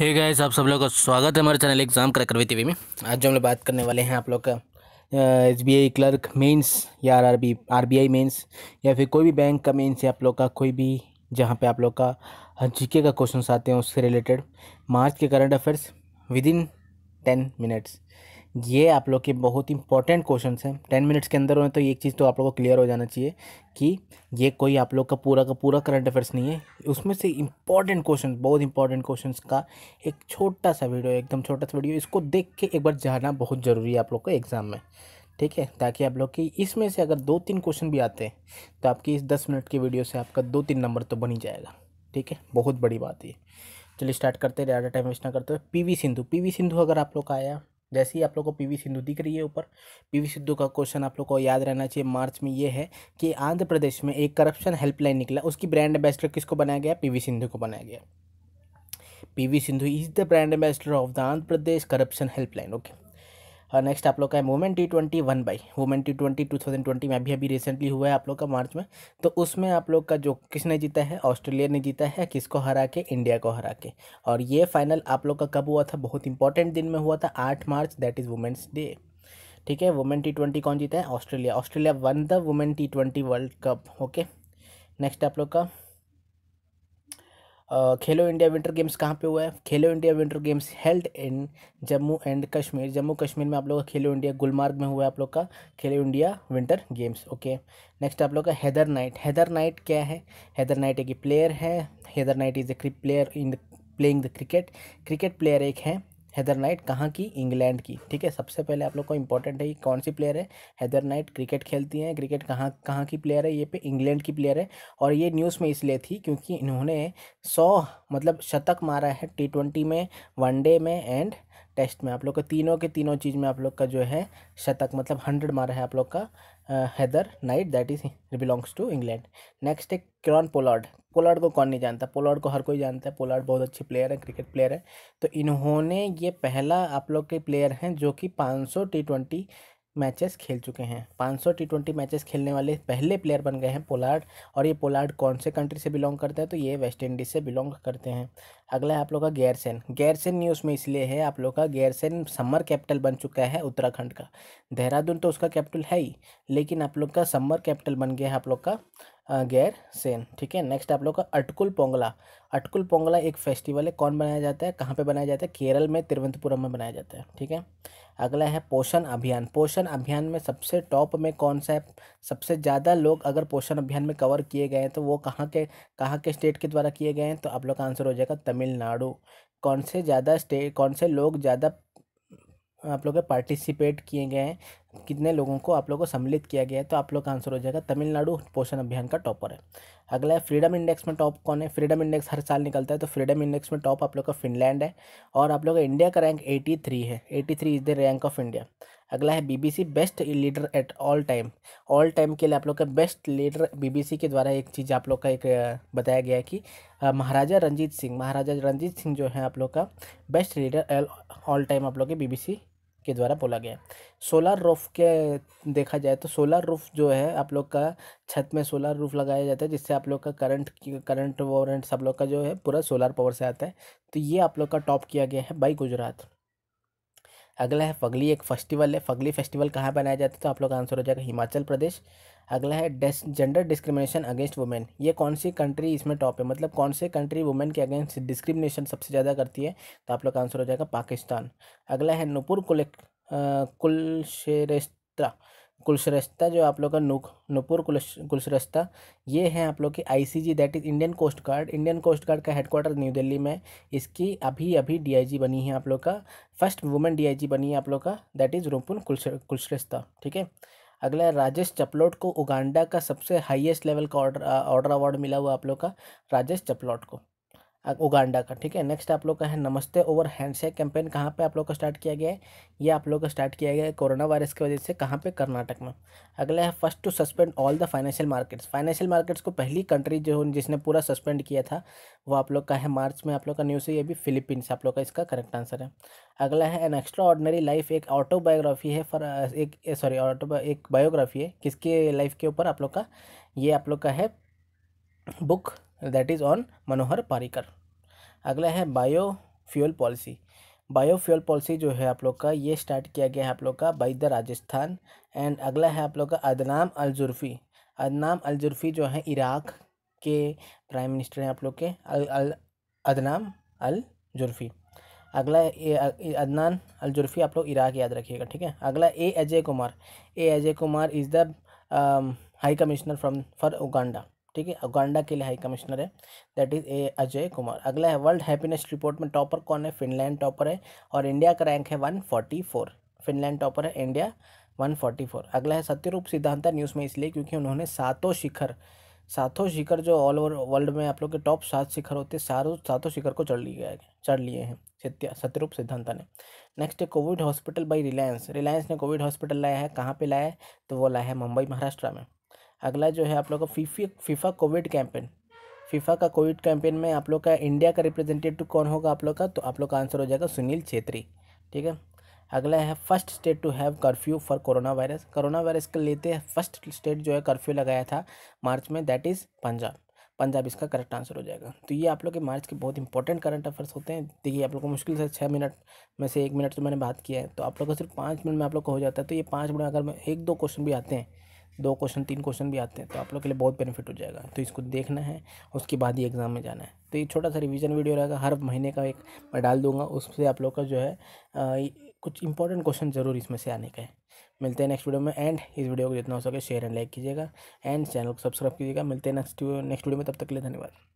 हे hey guys आप सब लोग का स्वागत है हमारे चैनल एग्जाम क्रकर वी में आज जो हम लोग बात करने वाले हैं आप लोग का S B I clerk mains या R R B R B I mains या फिर कोई भी बैंक का मेंस या आप लोग का कोई भी जहां पे आप लोग का हाँ, जीके का क्वेश्चन आते हैं उससे रिलेटेड मार्च के करंट अफेयर्स विद इन टेन मिनट्स ये आप लोग के बहुत इंपॉर्टेंट क्वेश्चन हैं टेन मिनट्स के अंदर होने तो एक चीज़ तो आप लोगों को क्लियर हो जाना चाहिए कि ये कोई आप लोग का पूरा का पूरा करंट अफेयर्स नहीं है उसमें से इंपॉर्टेंट क्वेश्चन बहुत इंपॉर्टेंट क्वेश्चन का एक छोटा सा वीडियो एकदम छोटा सा वीडियो इसको देख के एक बार जाना बहुत ज़रूरी है आप लोग को एग्ज़ाम में ठीक है ताकि आप लोग की इसमें से अगर दो तीन क्वेश्चन भी आते हैं तो आपकी इस दस मिनट की वीडियो से आपका दो तीन नंबर तो बन ही जाएगा ठीक है बहुत बड़ी बात है चलिए स्टार्ट करते हैं ज़्यादा टाइम वेस्ट ना करते हुए पीवी सिंधु पीवी सिंधु अगर आप लोग का आया जैसे ही आप लोग को पीवी सिंधु दिख रही है ऊपर पीवी सिंधु का क्वेश्चन आप लोग को याद रहना चाहिए मार्च में ये है कि आंध्र प्रदेश में एक करप्शन हेल्पलाइन निकला उसकी ब्रांड एम्बेसडर किसको बनाया गया पीवी सिंधु को बनाया गया P V Sindhu is the brand ambassador of the Andhra Pradesh corruption helpline okay और हाँ, नेक्स्ट आप लोग का है women T twenty one by women T twenty two thousand twenty में अभी अभी रिसेंटली हुआ है आप लोग का मार्च में तो उसमें आप लोग का जो किसने जीता है ऑस्ट्रेलिया ने जीता है किसको हरा के इंडिया को हरा के और ये फाइनल आप लोग का कब हुआ था बहुत इंपॉर्टेंट दिन में हुआ था आठ March that is women's day ठीक है वुमेन टी ट्वेंटी कौन जीता है Australia Australia won the women T twenty world cup okay next आप लोग का खेलो इंडिया विंटर गेम्स कहाँ पे हुआ है Khelo India winter games held in Jammu and Kashmir Jammu Kashmir में आप लोग का खेलो इंडिया गुलमार्ग में हुआ है आप लोग का Khelo India winter games okay next आप लोग का हैदर नाइट हैदर नाइट क्या है हैदर नाइट एक प्लेयर है Heather Knight is a player in the playing the cricket cricket player एक है हैदर नाइट कहाँ की इंग्लैंड की ठीक है सबसे पहले आप लोग को इंपॉर्टेंट है ये कौन सी प्लेयर है हैदर नाइट क्रिकेट खेलती हैं क्रिकेट कहाँ कहाँ की प्लेयर है ये पे इंग्लैंड की प्लेयर है और ये न्यूज़ में इसलिए थी क्योंकि इन्होंने सौ मतलब शतक मारा है टी ट्वेंटी में वनडे में एंड टेस्ट में आप लोग का तीनों के तीनों चीज़ में आप लोग का जो है शतक मतलब हंड्रेड मारा है आप लोग का Heather Knight that is belongs to England next है क्रॉन पोलॉड पोलार्ड को कौन नहीं जानता पोलार्ड को हर कोई जानता है पोलार्ड बहुत अच्छे प्लेयर है क्रिकेट प्लेयर है तो इन्होंने ये पहला आप लोग के प्लेयर हैं जो कि पाँच सौ टी ट्वेंटी मैचेस खेल चुके हैं 500 टी ट्वेंटी मैचेस खेलने वाले पहले प्लेयर बन गए हैं पोलार्ड और ये पोलार्ड कौन से कंट्री से बिलोंग करता है तो ये वेस्ट इंडीज़ से बिलोंग करते हैं अगला है आप लोग का गैरसेन गैरसेन न्यूज़ में इसलिए है आप लोग का गैरसेन समर कैपिटल बन चुका है उत्तराखंड का देहरादून तो उसका कैपिटल है ही लेकिन आप लोग का समर कैपिटल बन गया है आप लोग का गैर सेन ठीक है नेक्स्ट आप लोग का अटकुल पोंगला अटकुल पोंगला एक फेस्टिवल है कौन बनाया जाता है कहाँ पे बनाया जाता है केरल में तिरुवंतपुरम में बनाया जाता है ठीक है अगला है पोषण अभियान पोषण अभियान में सबसे टॉप में कौन सा है सबसे ज़्यादा लोग अगर पोषण अभियान में कवर किए गए हैं तो वो कहाँ के कहाँ के स्टेट के द्वारा किए गए हैं तो आप लोग का आंसर हो जाएगा तमिलनाडु कौन से ज़्यादा स्टेट कौन से लोग ज़्यादा आप लोग पार्टिसिपेट किए गए हैं कितने लोगों को आप लोग को सम्मिलित किया गया है तो आप लोग का आंसर हो जाएगा तमिलनाडु पोषण अभियान का टॉपर है अगला है फ्रीडम इंडेक्स में टॉप कौन है फ्रीडम इंडेक्स हर साल निकलता है तो फ्रीडम इंडेक्स में टॉप आप लोग का फिनलैंड है और आप लोग का इंडिया का रैंक थ्री है three is the rank of India अगला है BBC best leader at all time all time के लिए आप लोग का बेस्ट लीडर बीबीसी के द्वारा एक चीज़ आप लोग का एक बताया गया है कि महाराजा रंजीत सिंह महाराजा रंजीत सिंह जो है आप लोग का बेस्ट लीडर ऑल टाइम आप लोग के बीबीसी के द्वारा बोला गया सोलार रूफ के देखा जाए तो सोलार रूफ जो है आप लोग का छत में सोलार रूफ लगाया जाता है जिससे आप लोग का करंट करंट वोरेंट सब लोग का जो है पूरा सोलार पावर से आता है तो ये आप लोग का टॉप किया गया है बाई गुजरात अगला है फगली एक फेस्टिवल है फगली फेस्टिवल कहाँ बनाया जाता है तो आप लोग का आंसर हो जाएगा हिमाचल प्रदेश अगला है डेस जेंडर डिस्क्रिमिनेशन अगेंस्ट वुमेन ये कौन सी कंट्री इसमें टॉप है मतलब कौन से कंट्री वुमेन के अगेंस्ट डिस्क्रिमिनेशन सबसे ज़्यादा करती है तो आप लोग का आंसर हो जाएगा पाकिस्तान अगला है नुपुर कुल कुलशेरेस्त्रा कुलश्रेस्ता जो आप लोग का नुक नुपुर कुलश्रेस्ता ये है आप लोग की I C G that is Indian coast guard Indian coast guard का हेडक्वार्टर न्यू दिल्ली में इसकी अभी अभी डीआईजी बनी है आप लोग का फर्स्ट वुमेन डीआईजी बनी है आप लोग का दैट इज़ रूपुर कुलश्रेस्ता ठीक है अगला राजेश चपलोट को उगांडा का सबसे हाईएस्ट लेवल का ऑर्डर ऑर्डर अवार्ड मिला हुआ आप लोग का राजेश चपलोट को उगांडा का ठीक है नेक्स्ट आप लोग का है नमस्ते ओवर हैंडशेक कैंपेन कहाँ पे आप लोग का स्टार्ट किया गया है ये आप लोग का स्टार्ट किया गया है कोरोना वायरस की वजह से कहाँ पे कर्नाटक में अगला है first to suspend all the financial markets financial markets को पहली कंट्री जो जिसने पूरा सस्पेंड किया था वो आप लोग का है मार्च में आप लोग का न्यूज़ है ये भी फ़िलिपींस आप लोग का इसका करेक्ट आंसर है अगला है एन एक्स्ट्रा ऑर्डनरी लाइफ एक ऑटोबायोग्राफी है फॉर एक सॉरी ऑटो एक बायोग्राफी है किसके लाइफ के ऊपर आप लोग का ये आप लोग का है book that is on Manohar Parrikar अगला है biofuel policy biofuel policy जो है आप लोग का ये स्टार्ट किया गया है आप लोग का बाई द राजस्थान एंड अगला है आप लोग का अदनाम अलजुर्फ़ी अदनाम अलजुर्फ़ी जो है इराक़ के प्राइम मिनिस्टर हैं आप लोग के अल, अल अदनाम अलजुर्फ़ी अगला अगला अदनान अलजुर्फ़ी आप लोग इराक याद रखिएगा ठीक है अगला A Ajay Kumar A Ajay Kumar is the high commissioner from for Uganda ठीक है उगांडा के लिए हाई कमिश्नर है that is A Ajay Kumar अगला है वर्ल्ड हैप्पीनेस रिपोर्ट में टॉपर कौन है फिनलैंड टॉपर है और इंडिया का रैंक है one forty four Finland topper है इंडिया वन फोर्टी फोर अगला है सत्यरूप सिद्धांता न्यूज़ में इसलिए क्योंकि उन्होंने सातों शिखर सातों शिखर जो ऑल ओवर वर्ल्ड में आप लोग के टॉप सात शिखर होते हैं सारों सातों शिखर को चढ़ लिया है चढ़ लिए हैं सत्य सत्यरूप सिद्धांता ने नेक्स्ट है covid hospital by Reliance Reliance ने कोविड हॉस्पिटल लाया है कहाँ पे लाया है तो वो लाया है मुंबई महाराष्ट्र में अगला जो है आप लोग का FIFA FIFA covid campaign FIFA का कोविड कैंपेन में आप लोग का इंडिया का रिप्रेजेंटेटिव कौन होगा आप लोग का तो आप लोग का आंसर हो जाएगा सुनील छेत्री ठीक है अगला है first state to have curfew for coronavirus coronavirus के लेते फर्स्ट स्टेट जो है कर्फ्यू लगाया था मार्च में दैट इज़ पंजाब पंजाब इसका करेक्ट आंसर हो जाएगा तो ये आप लोग के मार्च के बहुत इंपॉर्टेंट करंट अफेयर्स होते हैं देखिए आप लोग को मुश्किल से छः मिनट में से एक मिनट तो मैंने बात किया है तो आप लोग को सिर्फ पाँच मिनट में आप लोग को हो जाता है तो ये पाँच मिनट अगर एक दो क्वेश्चन भी आते हैं दो क्वेश्चन तीन क्वेश्चन भी आते हैं तो आप लोग के लिए बहुत बेनिफिट हो जाएगा तो इसको देखना है उसके बाद ही एग्ज़ाम में जाना है तो ये छोटा सा रिवीजन वीडियो रहेगा हर महीने का एक मैं डाल दूंगा उससे आप लोग का जो है आ, कुछ इंपॉर्टेंट क्वेश्चन ज़रूर इसमें से आने का है मिलते हैं नेक्स्ट वीडियो में एंड इस वीडियो को जितना हो सके शेयर एंड लाइक कीजिएगा एंड चैनल को सब्सक्राइब कीजिएगा मिलते हैं नेक्स्ट नेक्स्ट वीडियो में तब तक के लिए धन्यवाद